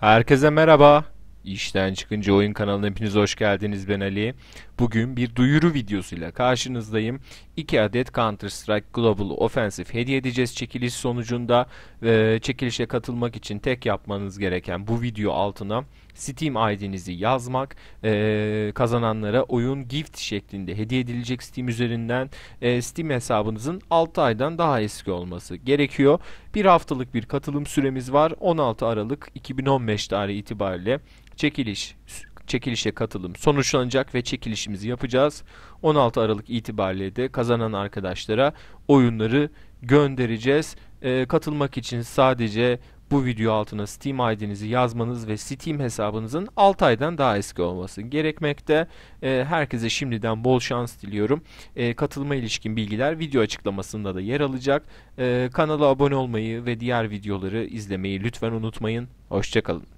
Herkese merhaba. İşten çıkınca oyun kanalına hepiniz hoş geldiniz ben Ali. Bugün bir duyuru videosuyla karşınızdayım. 2 adet Counter Strike Global Offensive hediye edeceğiz çekiliş sonucunda. E, çekilişe katılmak için tek yapmanız gereken bu video altına Steam ID'nizi yazmak e, kazananlara oyun gift şeklinde hediye edilecek Steam üzerinden e, Steam hesabınızın 6 aydan daha eski olması gerekiyor. Bir haftalık bir katılım süremiz var. 16 Aralık 2015 tarihi itibariyle çekiliş çekilişe katılım sonuçlanacak ve çekilişimizi yapacağız. 16 Aralık itibariyle de kazanan arkadaşlara oyunları göndereceğiz. E, katılmak için sadece bu video altına Steam ID'nizi yazmanız ve Steam hesabınızın 6 aydan daha eski olması gerekmekte. E, herkese şimdiden bol şans diliyorum. E, ee, katılma ilişkin bilgiler video açıklamasında da yer alacak. E, kanala abone olmayı ve diğer videoları izlemeyi lütfen unutmayın. Hoşçakalın.